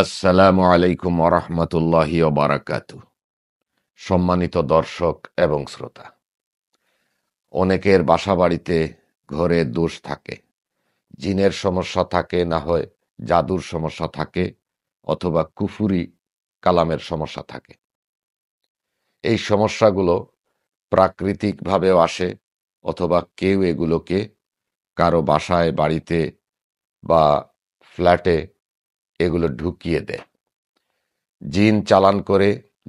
আসসালামু আলাইকুম ওরহমতুল্লাহি বারাকাত সম্মানিত দর্শক এবং শ্রোতা অনেকের বাসা বাড়িতে ঘরে দোষ থাকে জিনের সমস্যা থাকে না হয় জাদুর সমস্যা থাকে অথবা কুফুরি কালামের সমস্যা থাকে এই সমস্যাগুলো প্রাকৃতিকভাবেও আসে অথবা কেউ এগুলোকে কারো বাসায় বাড়িতে বা ফ্ল্যাটে এগুলো ঢুকিয়ে দেয় জিন চালান করে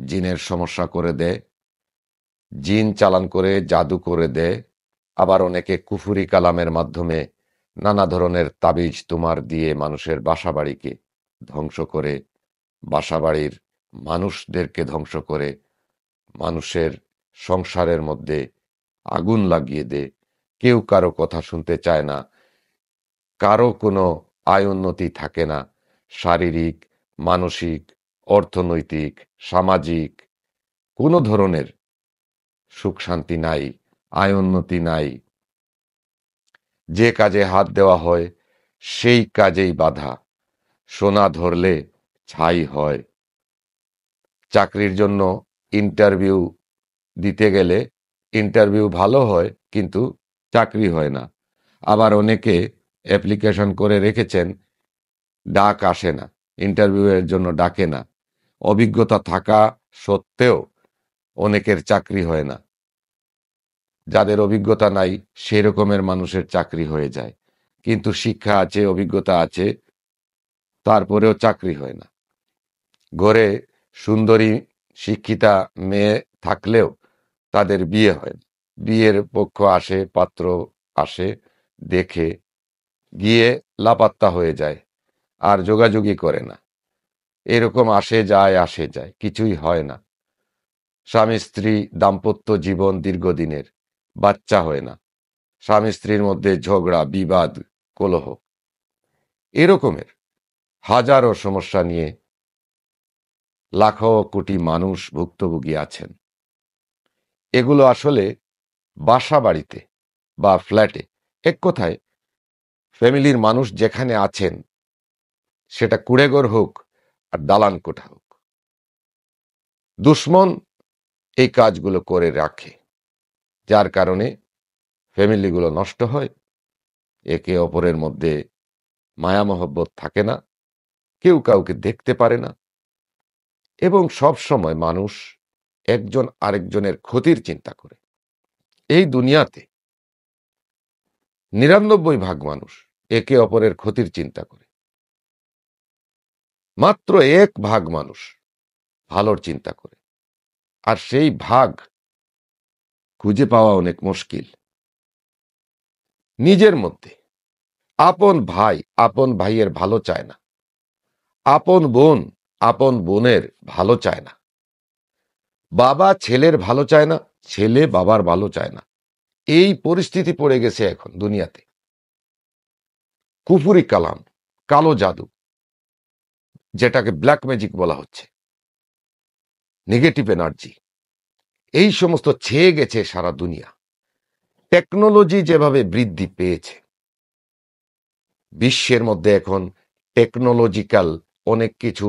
জিনের সমস্যা করে দেয় জিন চালান করে জাদু করে দেয় আবার অনেকে কুফুরি কালামের মাধ্যমে নানা ধরনের তাবিজ তোমার দিয়ে মানুষের বাসাবাড়িকে ধ্বংস করে বাসাবাড়ির মানুষদেরকে ধ্বংস করে মানুষের সংসারের মধ্যে আগুন লাগিয়ে দে কেউ কারো কথা শুনতে চায় না কারো কোনো আয় উন্নতি থাকে না শারীরিক মানসিক অর্থনৈতিক সামাজিক কোনো ধরনের সুখ শান্তি নাই আয়োন্নতি নাই যে কাজে হাত দেওয়া হয় সেই কাজেই বাধা সোনা ধরলে ছাই হয় চাকরির জন্য ইন্টারভিউ দিতে গেলে ইন্টারভিউ ভালো হয় কিন্তু চাকরি হয় না আবার অনেকে অ্যাপ্লিকেশন করে রেখেছেন ডাক আসে না ইন্টারভিউয়ের জন্য ডাকে না অভিজ্ঞতা থাকা সত্ত্বেও অনেকের চাকরি হয় না যাদের অভিজ্ঞতা নাই সেই রকমের মানুষের চাকরি হয়ে যায় কিন্তু শিক্ষা আছে অভিজ্ঞতা আছে তারপরেও চাকরি হয় না ঘরে সুন্দরী শিক্ষিতা মেয়ে থাকলেও তাদের বিয়ে হয় না বিয়ের পক্ষ আসে পাত্র আসে দেখে গিয়ে লাপাত্তা হয়ে যায় আর যোগাযোগই করে না এরকম আসে যায় আসে যায় কিছুই হয় না স্বামী স্ত্রী দাম্পত্য জীবন দীর্ঘদিনের বাচ্চা হয় না স্বামী স্ত্রীর মধ্যে ঝগড়া বিবাদ কলহ এরকমের হাজারো সমস্যা নিয়ে লাখো কোটি মানুষ ভুক্তভোগী আছেন এগুলো আসলে বাসা বাড়িতে বা ফ্ল্যাটে এক কথায় ফ্যামিলির মানুষ যেখানে আছেন সেটা কুড়েগর হোক আর দালান কোঠা হোক দুশ্মন এই কাজগুলো করে রাখে যার কারণে ফ্যামিলিগুলো নষ্ট হয় একে অপরের মধ্যে মায়া মহব্বত থাকে না কেউ কাউকে দেখতে পারে না এবং সব সময় মানুষ একজন আরেকজনের ক্ষতির চিন্তা করে এই দুনিয়াতে নিরানব্বই ভাগ মানুষ একে অপরের ক্ষতির চিন্তা করে মাত্র এক ভাগ মানুষ ভালোর চিন্তা করে আর সেই ভাগ খুঁজে পাওয়া অনেক মুশকিল নিজের মধ্যে আপন ভাই আপন ভাইয়ের ভালো চায় না আপন বোন আপন বোনের ভালো চায় না বাবা ছেলের ভালো চায় না ছেলে বাবার ভালো চায় না এই পরিস্থিতি পড়ে গেছে এখন দুনিয়াতে কুফুরি কালাম কালো জাদু যেটাকে ব্ল্যাক ম্যাজিক বলা হচ্ছে নেগেটিভ এনার্জি এই সমস্ত ছেয়ে গেছে সারা দুনিয়া টেকনোলজি যেভাবে বৃদ্ধি পেয়েছে বিশ্বের মধ্যে এখন টেকনোলজিক্যাল অনেক কিছু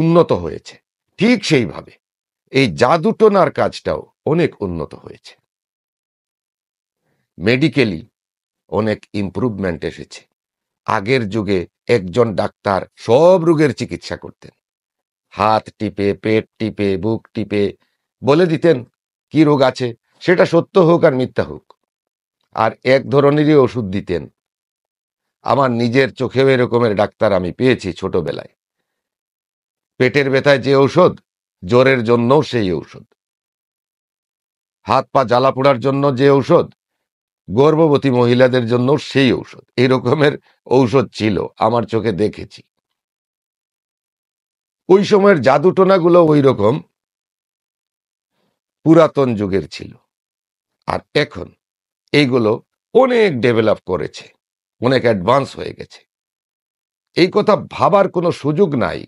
উন্নত হয়েছে ঠিক সেইভাবে এই জাদুটোনার কাজটাও অনেক উন্নত হয়েছে মেডিকেলি অনেক ইম্প্রুভমেন্ট এসেছে আগের যুগে একজন ডাক্তার সব রোগের চিকিৎসা করতেন হাত টিপে পেট টিপে বুক টিপে বলে দিতেন কি রোগ আছে সেটা সত্য হোক আর মিথ্যা হোক আর এক ধরনেরই ওষুধ দিতেন আমার নিজের চোখেও এরকমের ডাক্তার আমি পেয়েছি ছোটবেলায় পেটের ব্যথায় যে ঔষধ জ্বরের জন্য সেই ঔষধ হাত পা জ্বালা পোড়ার জন্য যে ঔষধ গর্ভবতী মহিলাদের জন্য সেই ঔষধ এই রকমের ঔষধ ছিল আমার চোখে দেখেছি ওই সময়ের জাদুটোনাগুলো ওই রকম পুরাতন যুগের ছিল আর এখন এইগুলো অনেক ডেভেলপ করেছে অনেক অ্যাডভান্স হয়ে গেছে এই কথা ভাবার কোনো সুযোগ নাই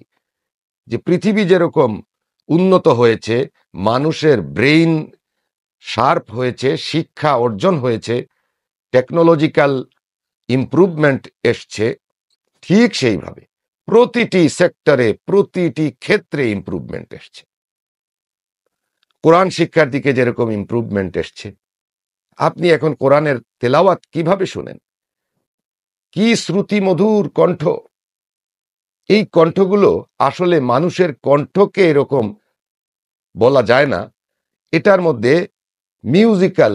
যে পৃথিবী যেরকম উন্নত হয়েছে মানুষের ব্রেইন শার্প হয়েছে শিক্ষা অর্জন হয়েছে টেকনোলজিক্যাল ইম্প্রুভমেন্ট এসছে ঠিক সেইভাবে প্রতিটি সেক্টরে প্রতিটি ক্ষেত্রে ইম্প্রুভমেন্ট এসছে কোরআন শিক্ষার দিকে যেরকম ইম্প্রুভমেন্ট এসছে আপনি এখন কোরআনের তেলাওয়াত কিভাবে শোনেন কি শ্রুতি মধুর কণ্ঠ এই কণ্ঠগুলো আসলে মানুষের কণ্ঠকে এরকম বলা যায় না এটার মধ্যে মিউজিক্যাল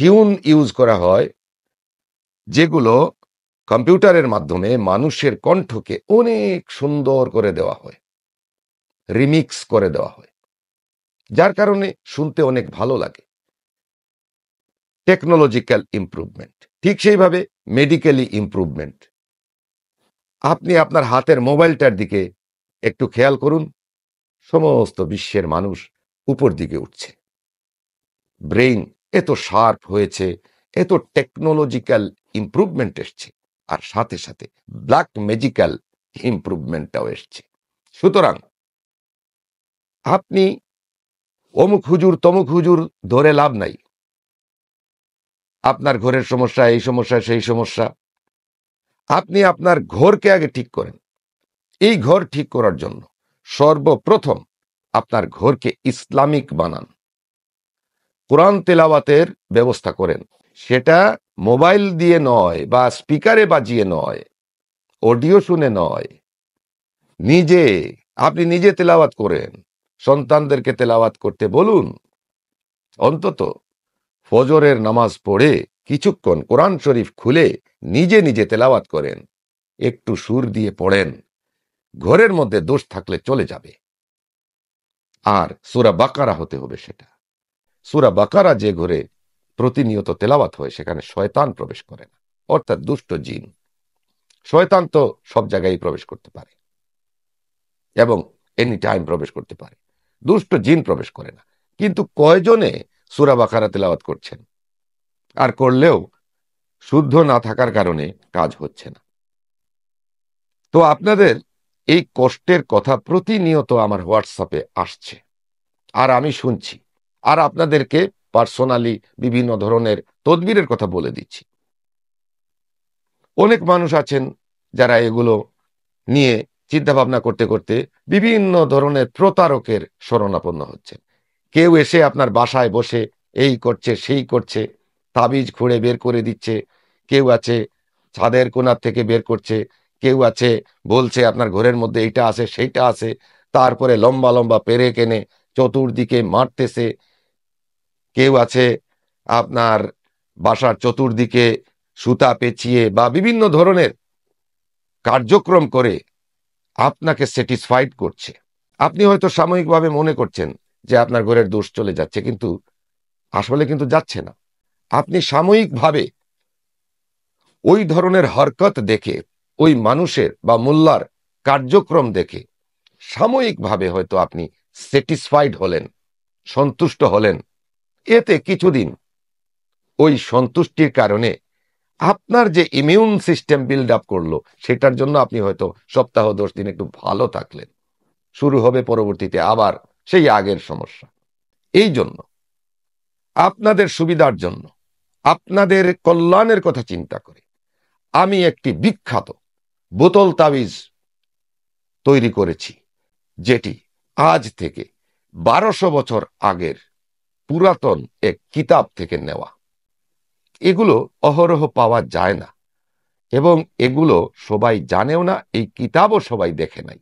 টিউন ইউজ করা হয় যেগুলো কম্পিউটারের মাধ্যমে মানুষের কণ্ঠকে অনেক সুন্দর করে দেওয়া হয় রিমিক্স করে দেওয়া হয় যার কারণে শুনতে অনেক ভালো লাগে টেকনোলজিক্যাল ইম্প্রুভমেন্ট ঠিক সেইভাবে মেডিকেলি ইম্প্রুভমেন্ট আপনি আপনার হাতের মোবাইলটার দিকে একটু খেয়াল করুন সমস্ত বিশ্বের মানুষ উপর দিকে উঠছে ব্রেইন এত শার্প হয়েছে এত টেকনোলজিক্যাল ইম্প্রুভমেন্ট এসছে আর সাথে সাথে ব্ল্যাক ম্যাজিক্যাল ইম্প্রুভমেন্টটাও এসছে সুতরাং আপনি অমুক হুজুর তমুক হুজুর ধরে লাভ নাই আপনার ঘরের সমস্যা এই সমস্যা সেই সমস্যা আপনি আপনার ঘরকে আগে ঠিক করেন এই ঘর ঠিক করার জন্য সর্বপ্রথম আপনার ঘরকে ইসলামিক বানান কোরআন তেলাওয়াতের ব্যবস্থা করেন সেটা মোবাইল দিয়ে নয় বা স্পিকারে বাজিয়ে নয় অডিও শুনে নয় নিজে আপনি নিজে তেলাওয়াত করেন সন্তানদেরকে তেলাওয়াত করতে বলুন অন্তত ফজরের নামাজ পড়ে কিছুক্ষণ কোরআন শরীফ খুলে নিজে নিজে তেলাওয়াত করেন একটু সুর দিয়ে পড়েন ঘরের মধ্যে দোষ থাকলে চলে যাবে আর সুরা বাকারা হতে হবে সেটা সুরা বাকারা যে ঘরে প্রতিনিয়ত তেলাওয়াত হয় সেখানে শয়তান প্রবেশ করে না অর্থাৎ দুষ্ট জিন শয়তান তো সব জায়গায় প্রবেশ করতে পারে এবং এনি টাইম প্রবেশ করতে পারে দুষ্ট জিন প্রবেশ করে না কিন্তু কয়জনে সুরা বাকারা তেলাওয়াত করছেন আর করলেও শুদ্ধ না থাকার কারণে কাজ হচ্ছে না তো আপনাদের এই কষ্টের কথা প্রতিনিয়ত আমার হোয়াটসঅ্যাপে আসছে আর আমি শুনছি আর আপনাদেরকে পার্সোনালি বিভিন্ন ধরনের তদবিরের কথা বলে দিচ্ছি অনেক মানুষ আছেন যারা এগুলো নিয়ে চিন্তাভাবনা করতে করতে বিভিন্ন ধরনের প্রতারকের শরণাপন্ন হচ্ছেন কেউ এসে আপনার বাসায় বসে এই করছে সেই করছে তাবিজ খুঁড়ে বের করে দিচ্ছে কেউ আছে ছাদের কোনার থেকে বের করছে কেউ আছে বলছে আপনার ঘরের মধ্যে এইটা আছে সেইটা আছে তারপরে লম্বা লম্বা পেরে কেনে চতুর্দিকে মারতেছে কেউ আছে আপনার বাসার চতুর্দিকে সুতা পেঁচিয়ে বা বিভিন্ন ধরনের কার্যক্রম করে আপনাকে স্যাটিসফাইড করছে আপনি হয়তো সাময়িকভাবে মনে করছেন যে আপনার ঘরের দোষ চলে যাচ্ছে কিন্তু আসলে কিন্তু যাচ্ছে না আপনি সাময়িকভাবে ওই ধরনের হরকত দেখে ওই মানুষের বা মোল্লার কার্যক্রম দেখে সাময়িকভাবে হয়তো আপনি স্যাটিসফাইড হলেন সন্তুষ্ট হলেন এতে কিছুদিন ওই সন্তুষ্টির কারণে আপনার যে ইমিউন সিস্টেম বিল্ড আপ করলো সেটার জন্য আপনি হয়তো সপ্তাহ দশ দিন একটু ভালো থাকলেন শুরু হবে পরবর্তীতে আবার সেই আগের সমস্যা এই জন্য আপনাদের সুবিধার জন্য আপনাদের কল্যাণের কথা চিন্তা করে আমি একটি বিখ্যাত বোতল তাবিজ তৈরি করেছি যেটি আজ থেকে বারোশো বছর আগের পুরাতন এক কিতাব থেকে নেওয়া এগুলো অহরহ পাওয়া যায় না এবং এগুলো সবাই জানেও না এই কিতাবও সবাই দেখে নাই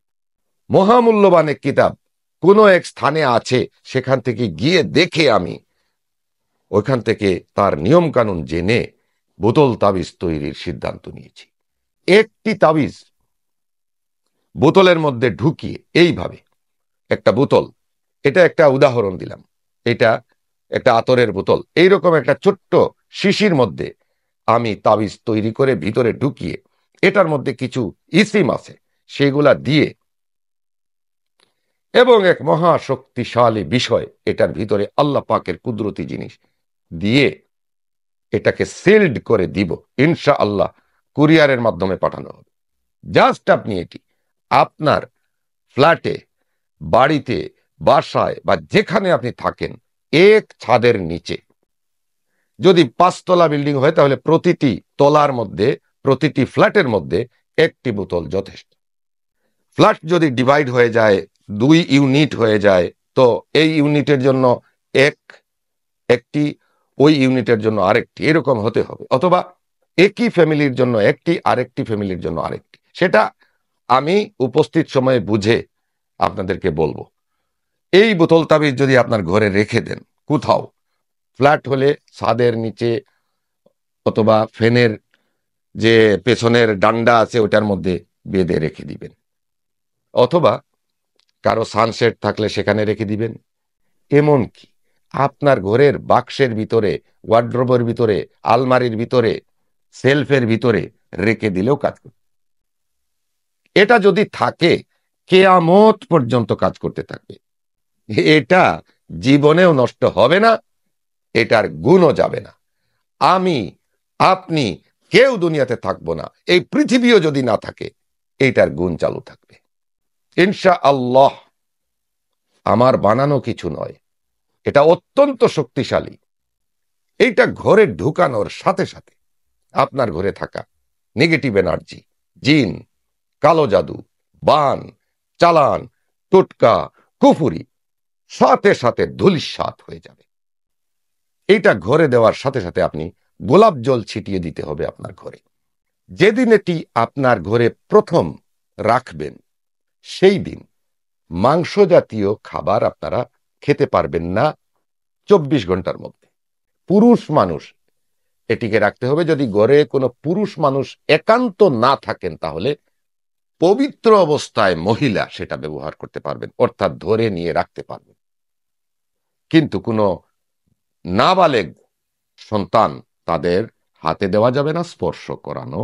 মহামূল্যবান এক কিতাব কোনো এক স্থানে আছে সেখান থেকে গিয়ে দেখে আমি ওইখান থেকে তার নিয়মকানুন জেনে বোতল তাবিজ তৈরির সিদ্ধান্ত নিয়েছি একটি তাবিজ বোতলের মধ্যে ঢুকিয়ে এইভাবে একটা বোতল এটা একটা উদাহরণ দিলাম এটা একটা আতরের বোতল এইরকম একটা ছোট্ট শিশির মধ্যে আমি তাবিজ তৈরি করে ভিতরে ঢুকিয়ে এটার মধ্যে কিছু ইসিম আছে সেগুলা দিয়ে এবং এক শক্তিশালী বিষয় এটার ভিতরে আল্লাহ পাকের কুদরতি জিনিস দিয়ে এটাকে সিল্ড করে দিব ইনশা আল্লাহ কুরিয়ারের মাধ্যমে পাঠানো হবে জাস্ট আপনি এটি আপনার ফ্ল্যাটে বাড়িতে বাসায় বা যেখানে আপনি থাকেন এক ছাদের নিচে যদি পাঁচতলা বিল্ডিং হয় তাহলে প্রতিটি তলার মধ্যে প্রতিটি ফ্ল্যাটের মধ্যে একটি বোতল যথেষ্ট ফ্ল্যাট যদি ডিভাইড হয়ে যায় দুই ইউনিট হয়ে যায় তো এই ইউনিটের জন্য এক একটি ওই ইউনিটের জন্য আরেকটি এরকম হতে হবে অথবা একই ফ্যামিলির জন্য একটি আরেকটি ফ্যামিলির জন্য আরেকটি সেটা আমি উপস্থিত সময়ে বুঝে আপনাদেরকে বলবো এই বোতল তাবিজ যদি আপনার ঘরে রেখে দেন কোথাও ফ্ল্যাট হলে ছাদের নিচে অথবা ফ্যানের যে পেছনের ডান্ডা আছে ওটার মধ্যে বেঁধে রেখে দিবেন অথবা কারো সানসেট থাকলে সেখানে রেখে দিবেন এমন কি আপনার ঘরের বাক্সের ভিতরে ওয়ার্ড্রোবের ভিতরে আলমারির ভিতরে সেলফের ভিতরে রেখে দিলেও কাজ করবে এটা যদি থাকে কেয়ামত পর্যন্ত কাজ করতে থাকবে এটা জীবনেও নষ্ট হবে না এটার গুণও যাবে না আমি আপনি কেউ দুনিয়াতে থাকবো না এই পৃথিবীও যদি না থাকে এইটার গুণ চালু থাকবে ইনশা আল্লাহ আমার বানানো কিছু নয় এটা অত্যন্ত শক্তিশালী এইটা ঘরে ঢুকানোর সাথে সাথে আপনার ঘরে থাকা নেগেটিভ এনার্জি জিন কালো জাদু বান চালান টোটকা কুফুরি সাথে সাথে ধুলিস্বাত হয়ে যাবে এটা ঘরে দেওয়ার সাথে সাথে আপনি গোলাপ জল ছিটিয়ে দিতে হবে আপনার ঘরে যেদিন এটি আপনার ঘরে প্রথম রাখবেন সেই দিন মাংস জাতীয় খাবার আপনারা খেতে পারবেন না চব্বিশ ঘন্টার মধ্যে পুরুষ মানুষ এটিকে রাখতে হবে যদি ঘরে কোনো পুরুষ মানুষ একান্ত না থাকেন তাহলে পবিত্র অবস্থায় মহিলা সেটা ব্যবহার করতে পারবেন অর্থাৎ ধরে নিয়ে রাখতে পারবেন কিন্তু কোনো নাবালেগ সন্তান তাদের হাতে দেওয়া যাবে না স্পর্শ করানো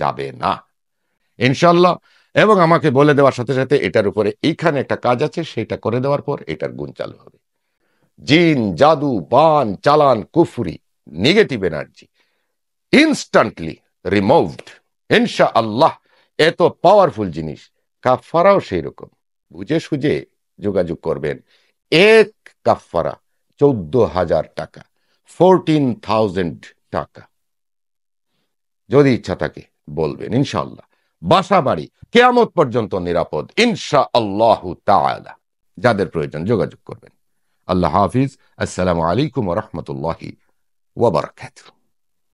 যাবে না ইনশাল্লাহ এবং আমাকে বলে দেওয়ার সাথে সাথে এটার উপরে এইখানে একটা কাজ আছে সেটা করে দেওয়ার পর এটার গুণ চালু হবে জিন জাদু বান চালান কুফুরি নেগেটিভ এনার্জি ইনস্ট্যান্টলি রিমুভড ইনশা আল্লাহ এত পাওয়ারফুল জিনিস কাফারাও সেই রকম বুঝে সুঝে যোগাযোগ করবেন এক কাফারা চৌদ্দ হাজার টাকা ফোরটিন থাউজেন্ড টাকা যদি ইচ্ছা থাকে বলবেন ইনশাল্লাহ বাসা বাড়ি কেয়ামত পর্যন্ত নিরাপদ ইনশা আল্লাহ তালা যাদের প্রয়োজন যোগাযোগ করবেন আল্লাহ হাফিজ আসসালামু আলাইকুম রহমতুল্লাহি ওবরাকাতুহ